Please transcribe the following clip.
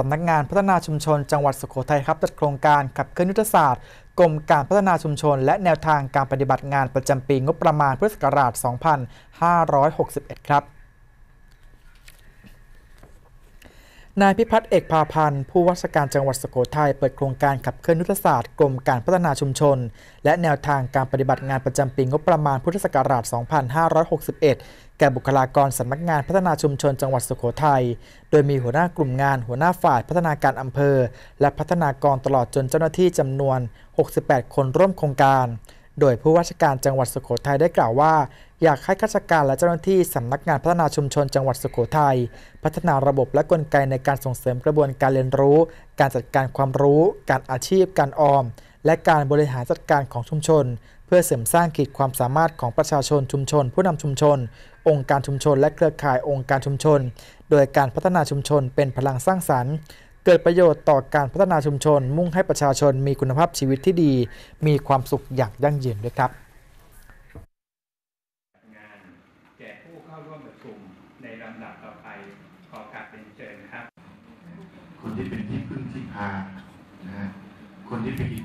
สำนักงานพัฒนาชุมชน จังหวัดสุโขทัยครับจัดโครงการขับเคลื่อนยุทธศาสตร์ กรมการพัฒนาชุมชน และแนวทางการปฏิบัติงานประจำปีงบประมาณพุทธศักราช 2561 ครับนายพิพัฒน์เอกพาพันธ์ผู้ว่าการจังหวัดสกลไทยเปิดโครงการขับเคลื่อนยุทธศาสตร์กรมการพัฒนาชุมชน และแนวทางการปฏิบัติงานประจำปีงบประมาณพุทธศักราช 2561 แก่บุคลากรสำนักงานพัฒนาชุมชนจังหวัดสุโขทัยโดยมีหัวหน้ากลุ่มงานหัวหน้าฝ่าย พัฒนาการอำเภอ และพัฒนากรตลอดจนเจ้าหน้าที่จำนวน 68 คนร่วมโครงการโดยผู้ว่าราชการจังหวัดสุโขทัยได้กล่าวว่า อยากให้ข้าราชการและเจ้าหน้าที่สำนักงานพัฒนาชุมชน จังหวัดสุโขทัยพัฒนาระบบและกลไกในการส่งเสริมกระบวนการเรียนรู้ การจัดการความรู้ การอาชีพ การออมและการบริหารจัดการของชุมชน เพื่อเสริมสร้างขีดความสามารถของประชาชนชุมชน ผู้นำชุมชน องค์การชุมชนและเครือข่ายองค์การชุมชน โดยการพัฒนาชุมชนเป็นพลังสร้างสรรค์เกิดประโยชน์ต่อการพัฒนาชุมชน มุ่งให้ประชาชนมีคุณภาพชีวิตที่ดี มีความสุขอย่างยั่งยืนด้วยครับงานแก่ผู้เข้าร่วมประชุมในลำดับต่อไปขอกราบเป็นเชิญครับคนที่เป็นที่พึ่งที่พานะคนที่เป็นที่